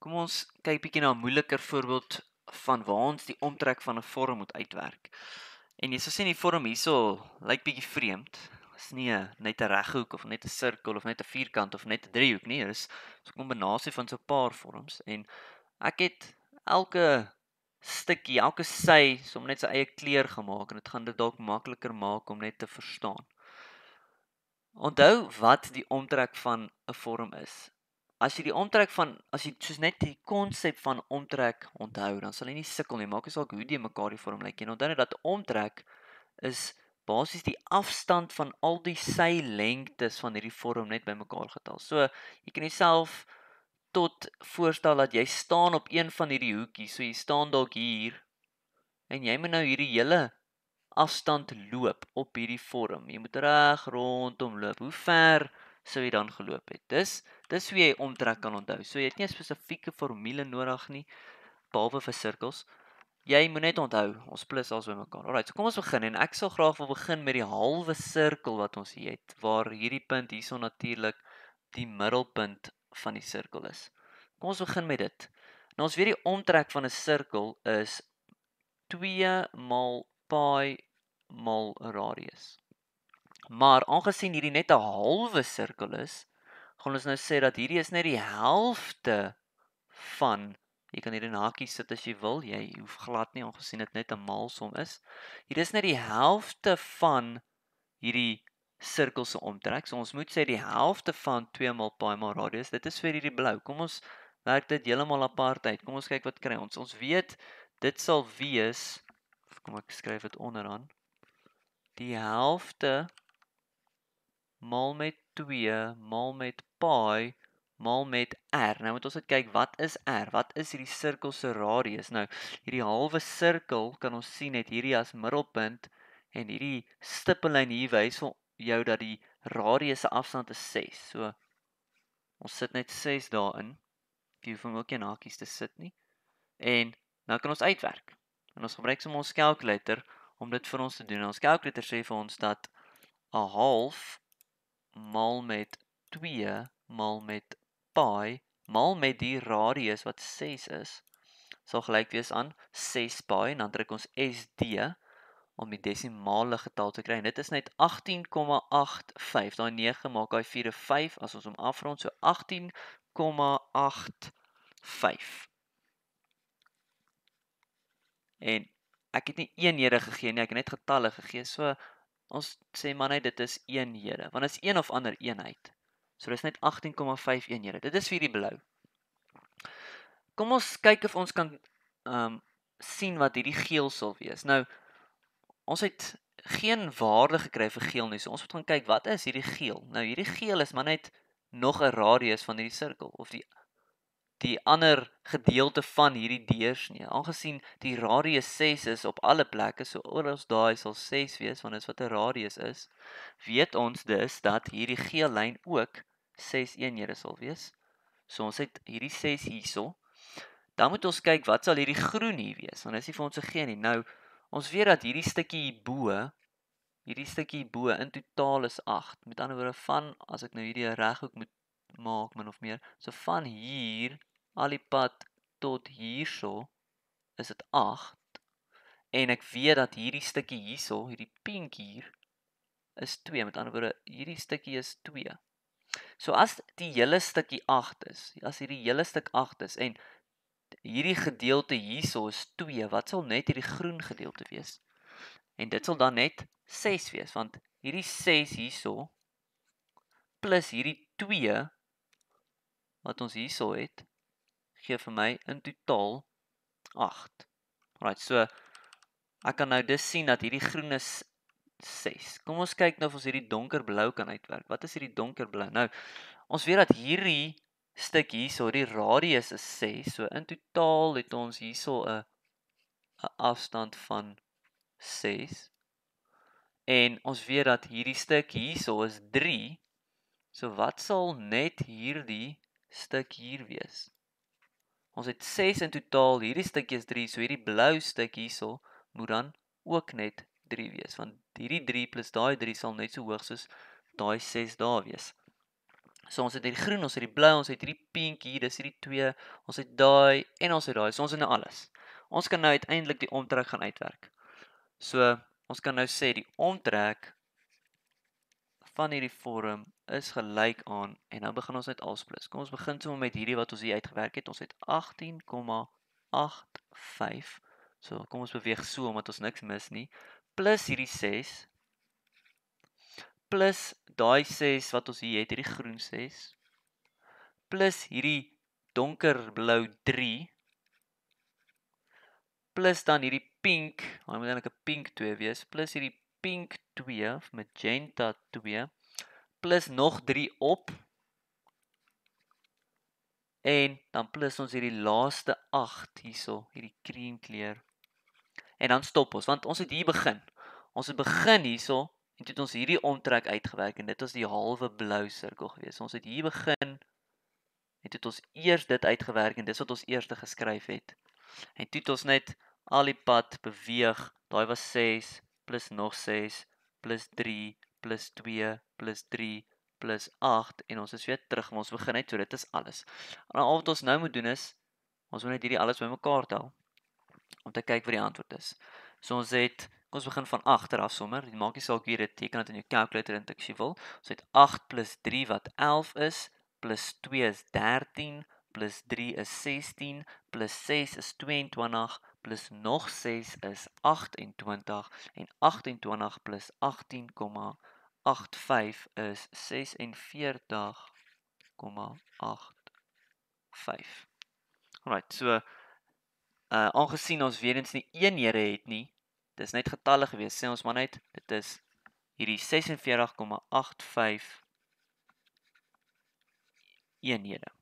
Kom ons kyk bietjie na 'n moeiliker voorbeeld van waar ons die omtrek van 'n vorm moet uitwerk. En jy sou sien die vorm hierso lyk bietjie vreemd. Dit is nie net 'n reghoek of net 'n sirkel of net 'n vierkant of net 'n driehoek nie. Dit is 'n kombinasie van so 'n paar vorms en ek het elke stukkie, elke sy som net sy eie kleur gemaak en dit gaan dit dalk makliker maak om net te verstaan. Onthou wat die omtrek van 'n vorm is as jy die omtrek van as jy soos net die konsep van omtrek onthou, dan sal jy nie sukkel nie. Maak dit saak hoe die mekaar die vorm lyk. Like. En onthou net dat omtrek is basies die afstand van al die sylengtes van hierdie vorm net bymekaar getel. So, jy kan jouself tot voorstel dat jy staan op een van hierdie hoekies. So jy staan dalk hier en jy moet nou hierdie hele afstand loop op hierdie vorm. Jy moet reg rondom loop. Hoe ver sou jy dan geloop het. Dis dis hoe jy omtrek kan onthou. So jy het nie 'n spesifieke formule nodig nie behalwe vir sirkels. Jy moet net onthou ons plus alsoos mekaar. Alraai, so kom ons begin en ek sal graag wil begin met die halwe sirkel wat ons hier het waar hierdie punt hierso natuurlik die middelpunt van die sirkel is. Kom ons begin met dit. Nou ons weet die omtrek van 'n sirkel is 2 maal pi maal radius. Maar aangesien hierdie net 'n halwe sirkel is, gaan ons nou sê dat hierdie is net die helfte van jy kan hierdie hakie sit as jy wil, jy hoef glad nie aangesien dit net 'n maal som is. Hier is net die helfte van hierdie sirkel se omtrek. So ons moet sê die helfte van 2 maal pi maal radius. Dit is vir hierdie blou. Kom ons werk dit heeltemal apart uit. Kom ons kyk wat kry ons. Ons weet dit sal wees kom ek skryf dit onderaan. Die helfte maal met 2 maal met pi maal met r. Nou moet ons net kyk wat is r? Wat is hierdie sirkel se radius? Nou, hierdie halwe sirkel kan ons sien het hierdie as middelpunt en hierdie stippellyn hier wys vir jou dat die radius se afstand is 6. So ons sit net 6 daarin. Jy hoef hom ook nie hakies te sit nie. En nou kan ons uitwerk. En ons gebruik sommer ons kalkulator om dit vir ons te doen. Ons kalkulator sê vir ons dat 'n half mal met 2 mal met pi mal met die radius wat 6 is sal gelyk wees aan 6 pi en dan druk ons SD om die desimale getal te kry en dit is net 18,85 daai 9 maak hy 4 en 5 as ons hom afrond so 18,85 en ek het nie eenhede gegee nie ek het net getalle gegee so Ons sê manne, dit is eenhede, want dit is een of ander eenheid. So dis net 18,5 eenhede. Dit is vir die blou. Kom ons kyk of ons kan ehm um, sien wat hierdie geel sal wees. Nou ons het geen waarde gekry vir geel nie. So ons moet gaan kyk wat is hierdie geel. Nou hierdie geel is maar net nog 'n radius van hierdie sirkel of die die ander gedeelte van hierdie deurs nie. Aangesien die radius 6 is op alle plekke, so oral daai sal 6 wees want dit is wat 'n radius is, weet ons dus dat hierdie geel lyn ook 6 eenhede sal wees. So ons het hierdie 6 hierso. Dan moet ons kyk wat sal hierdie groen hier wees want dit is nie vir ons gegee nie. Nou ons weet dat hierdie stukkie bo hierdie stukkie bo in totaal is 8. Met ander woorde van as ek nou hierdie reghoek moet maak min of meer, so van hier al die pad tot hierso is dit 8 en ek weet dat hierdie stukkie hierso, hierdie pink hier is 2. Met ander woorde, hierdie stukkie is 2. So as die hele stukkie 8 is, as hierdie hele stuk 8 is en hierdie gedeelte hierso is 2, wat sal net hierdie groen gedeelte wees? En dit sal dan net 6 wees want hierdie 6 hierso plus hierdie 2 wat ons hierso het gee vir my in totaal 8. Right, so ek kan nou dus sien dat hierdie groen is 6. Kom ons kyk nou of ons hierdie donkerblou kan uitwerk. Wat is hierdie donkerblou? Nou, ons weet dat hierdie stuk hierso die radius is 6. So in totaal het ons hierso 'n 'n afstand van 6. En ons weet dat hierdie stuk hierso is 3. So wat sal net hierdie stuk hier wees? Ons het 6 in totaal. Hierdie stukkie is 3, so hierdie blou stuk hierso moet dan ook net 3 wees want hierdie 3 plus daai 3 sal net so hoog soos daai 6 daar wees. So ons het hierdie groen, ons het hierdie blou, ons het hierdie pink hier, dis hierdie 2, ons het daai en ons het daai. So ons het nou alles. Ons kan nou uiteindelik die omtrek gaan uitwerk. So ons kan nou sê die omtrek van hierdie vorm is gelyk aan en nou begin ons met alsplus. Kom ons begin sommer met hierdie wat ons hier uitgewerk het. Ons het 18,85. So kom ons beweeg so omdat ons niks mis nie. Plus hierdie 6 plus daai 6 wat ons hier het, hierdie groen 6 plus hierdie donkerblou 3 plus dan hierdie pink, hom moet eintlik 'n pink 2 wees, plus hierdie pink 2 of magenta 2 plus nog 3 op en dan plus ons hierdie laaste 8 hierso hierdie cream kleur en dan stop ons want ons het hier begin ons het begin hierso en dit het ons hierdie omtrek uitgewerk en dit was die halwe blou sirkel gewees ons het hier begin en dit het ons eers dit uitgewerk en dis wat ons eerste geskryf het en toe het ons net al die pad beweeg daai was 6 plus nog 6 plus 3 plus 2 plus 3 plus 8 en ons is weer terug ons begin net so dit is alles. En nou, al wat ons nou moet doen is ons moet net hierdie alles bymekaar tel om te kyk wat die antwoord is. So ons het kom ons begin van agter af sommer. Dit maak nie saak wie dit teken dat in jou kalkulator in teks jy wil. Ons het 8 plus 3 wat 11 is plus 2 is 13 plus 3 is 16 plus 6 is 22 plus nog 6 is 28 en 28 plus 18,85 is 46,85. Alright, so uh aangesien ons weer eens nie eenhede het nie, dis net getalle gewees, sê ons maar net, dit is hierdie 46,85 eenhede.